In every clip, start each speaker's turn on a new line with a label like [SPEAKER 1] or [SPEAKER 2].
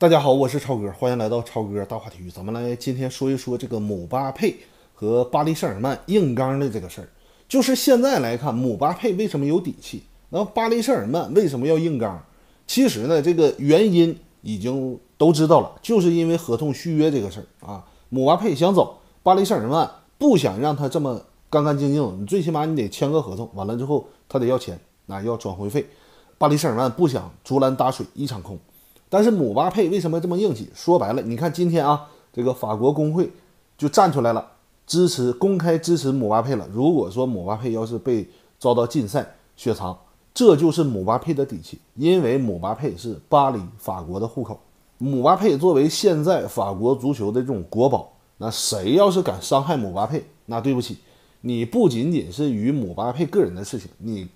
[SPEAKER 1] 大家好，我是超哥，欢迎来到超哥大话体育。咱们来今天说一说这个姆巴佩和巴黎圣日耳曼硬刚的这个事儿。就是现在来看，姆巴佩为什么有底气？那么巴黎圣日耳曼为什么要硬刚？其实呢，这个原因已经都知道了，就是因为合同续约这个事儿啊。姆巴佩想走，巴黎圣日耳曼不想让他这么干干净净。你最起码你得签个合同，完了之后他得要钱，那要转会费。巴黎圣日耳曼不想竹篮打水一场空。但是姆巴佩为什么这么硬气？说白了，你看今天啊，这个法国工会就站出来了，支持公开支持姆巴佩了。如果说姆巴佩要是被遭到禁赛、雪藏，这就是姆巴佩的底气，因为姆巴佩是巴黎法国的户口。姆巴佩作为现在法国足球的这种国宝，那谁要是敢伤害姆巴佩，那对不起，你不仅仅是与姆巴佩个人的事情，你，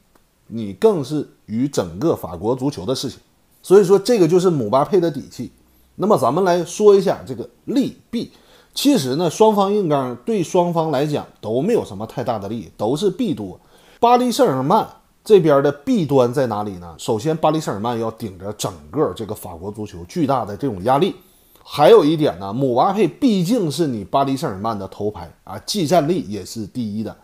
[SPEAKER 1] 你更是与整个法国足球的事情。所以说，这个就是姆巴佩的底气。那么，咱们来说一下这个利弊。其实呢，双方硬刚对双方来讲都没有什么太大的利，都是弊多。巴黎圣日耳曼这边的弊端在哪里呢？首先，巴黎圣日耳曼要顶着整个这个法国足球巨大的这种压力。还有一点呢，姆巴佩毕竟是你巴黎圣日耳曼的头牌啊，既战力也是第一的。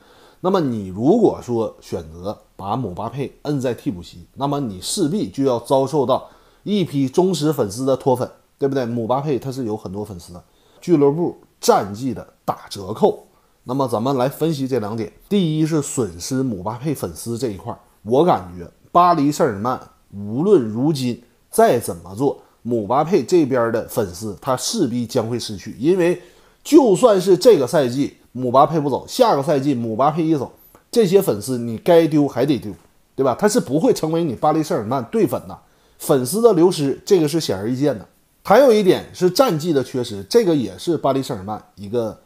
[SPEAKER 1] 那么你如果说选择把姆巴佩摁在替补席，那么你势必就要遭受到一批忠实粉丝的脱粉，对不对？姆巴佩他是有很多粉丝的，俱乐部战绩的打折扣。那么咱们来分析这两点，第一是损失姆巴佩粉丝这一块，我感觉巴黎圣日耳曼无论如今再怎么做，姆巴佩这边的粉丝他势必将会失去，因为就算是这个赛季。姆巴佩不走，下个赛季姆巴佩一走，这些粉丝你该丢还得丢，对吧？他是不会成为你巴黎圣日耳曼队粉的，粉丝的流失这个是显而易见的。还有一点是战绩的缺失，这个也是巴黎圣日耳曼一个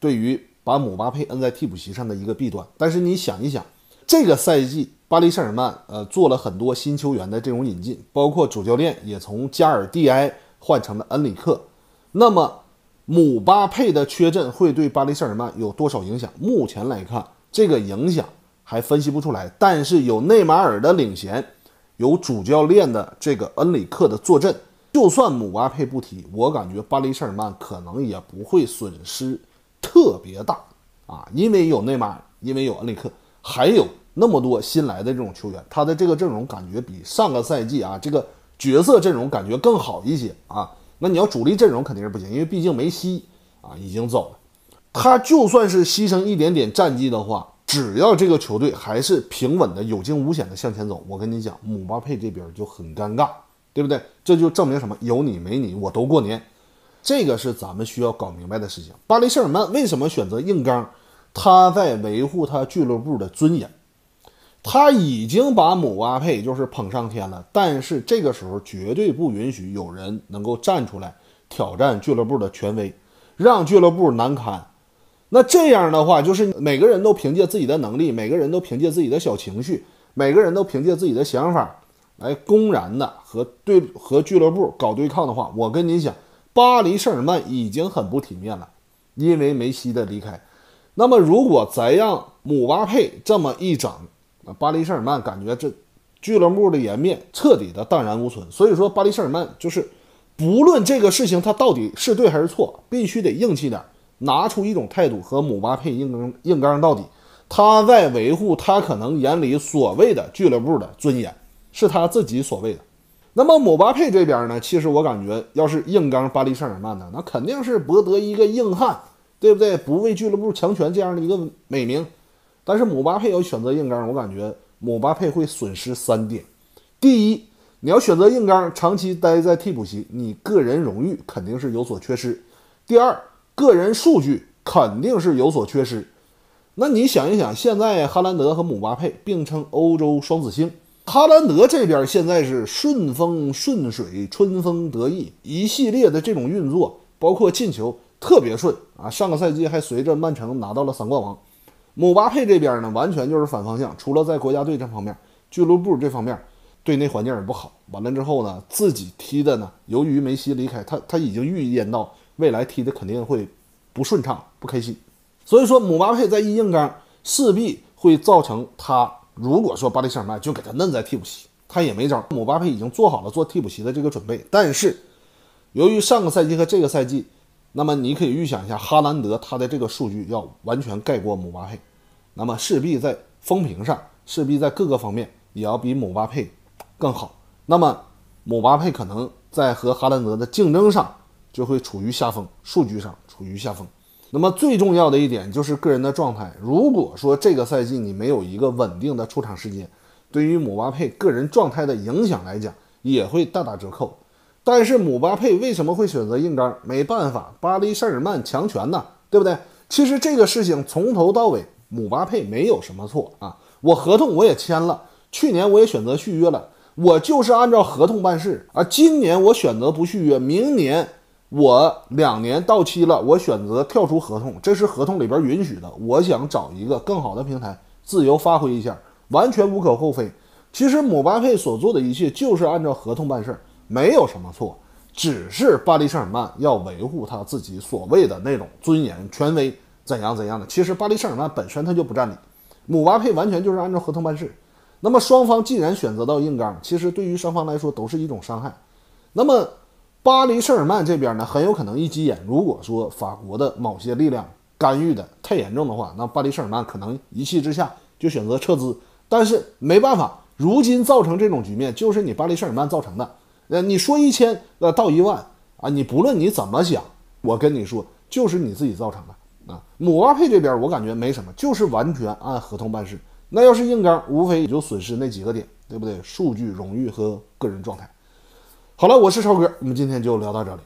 [SPEAKER 1] 对于把姆巴佩摁在替补席上的一个弊端。但是你想一想，这个赛季巴黎圣日耳曼呃做了很多新球员的这种引进，包括主教练也从加尔蒂埃换成了恩里克，那么。姆巴佩的缺阵会对巴黎圣日耳曼有多少影响？目前来看，这个影响还分析不出来。但是有内马尔的领衔，有主教练的这个恩里克的坐镇，就算姆巴佩不踢，我感觉巴黎圣日耳曼可能也不会损失特别大啊，因为有内马尔，因为有恩里克，还有那么多新来的这种球员，他的这个阵容感觉比上个赛季啊这个角色阵容感觉更好一些啊。那你要主力阵容肯定是不行，因为毕竟梅西啊已经走了，他就算是牺牲一点点战绩的话，只要这个球队还是平稳的、有惊无险的向前走，我跟你讲，姆巴佩这边就很尴尬，对不对？这就证明什么？有你没你我都过年，这个是咱们需要搞明白的事情。巴黎圣尔曼为什么选择硬刚？他在维护他俱乐部的尊严。他已经把姆巴佩就是捧上天了，但是这个时候绝对不允许有人能够站出来挑战俱乐部的权威，让俱乐部难堪。那这样的话，就是每个人都凭借自己的能力，每个人都凭借自己的小情绪，每个人都凭借自己的想法来公然的和对和俱乐部搞对抗的话，我跟您讲，巴黎圣日耳曼已经很不体面了，因为梅西的离开。那么，如果再让姆巴佩这么一整，巴黎圣日耳曼感觉这俱乐部的颜面彻底的荡然无存，所以说巴黎圣日耳曼就是不论这个事情他到底是对还是错，必须得硬气点，拿出一种态度和姆巴佩硬刚硬刚到底。他在维护他可能眼里所谓的俱乐部的尊严，是他自己所谓的。那么姆巴佩这边呢，其实我感觉要是硬刚巴黎圣日耳曼呢，那肯定是博得一个硬汉，对不对？不畏俱乐部强权这样的一个美名。但是姆巴佩要选择硬刚，我感觉姆巴佩会损失三点：第一，你要选择硬刚，长期待在替补席，你个人荣誉肯定是有所缺失；第二，个人数据肯定是有所缺失。那你想一想，现在哈兰德和姆巴佩并称欧洲双子星，哈兰德这边现在是顺风顺水、春风得意，一系列的这种运作，包括进球特别顺啊。上个赛季还随着曼城拿到了三冠王。姆巴佩这边呢，完全就是反方向。除了在国家队这方面，俱乐部这方面，队内环境也不好。完了之后呢，自己踢的呢，由于梅西离开，他他已经预言到未来踢的肯定会不顺畅、不开心。所以说，姆巴佩在一硬刚，势必会造成他。如果说巴圣日耳曼就给他摁在替补席，他也没招。姆巴佩已经做好了做替补席的这个准备，但是由于上个赛季和这个赛季，那么你可以预想一下，哈兰德他的这个数据要完全盖过姆巴佩。那么势必在风评上，势必在各个方面也要比姆巴佩更好。那么姆巴佩可能在和哈兰德的竞争上就会处于下风，数据上处于下风。那么最重要的一点就是个人的状态。如果说这个赛季你没有一个稳定的出场时间，对于姆巴佩个人状态的影响来讲也会大打折扣。但是姆巴佩为什么会选择硬刚？没办法，巴黎圣日曼强权呐，对不对？其实这个事情从头到尾。姆巴佩没有什么错啊，我合同我也签了，去年我也选择续约了，我就是按照合同办事啊。今年我选择不续约，明年我两年到期了，我选择跳出合同，这是合同里边允许的。我想找一个更好的平台，自由发挥一下，完全无可厚非。其实姆巴佩所做的一切就是按照合同办事，没有什么错，只是巴黎圣尔曼要维护他自己所谓的那种尊严、权威。怎样怎样的？其实巴黎圣日耳曼本身它就不占理，姆巴佩完全就是按照合同办事。那么双方既然选择到硬刚，其实对于双方来说都是一种伤害。那么巴黎圣日耳曼这边呢，很有可能一急眼，如果说法国的某些力量干预的太严重的话，那巴黎圣日耳曼可能一气之下就选择撤资。但是没办法，如今造成这种局面就是你巴黎圣日耳曼造成的。呃，你说一千，呃到一万啊，你不论你怎么想，我跟你说，就是你自己造成的。啊，姆巴配这边我感觉没什么，就是完全按合同办事。那要是硬刚，无非也就损失那几个点，对不对？数据、荣誉和个人状态。好了，我是超哥，我们今天就聊到这里。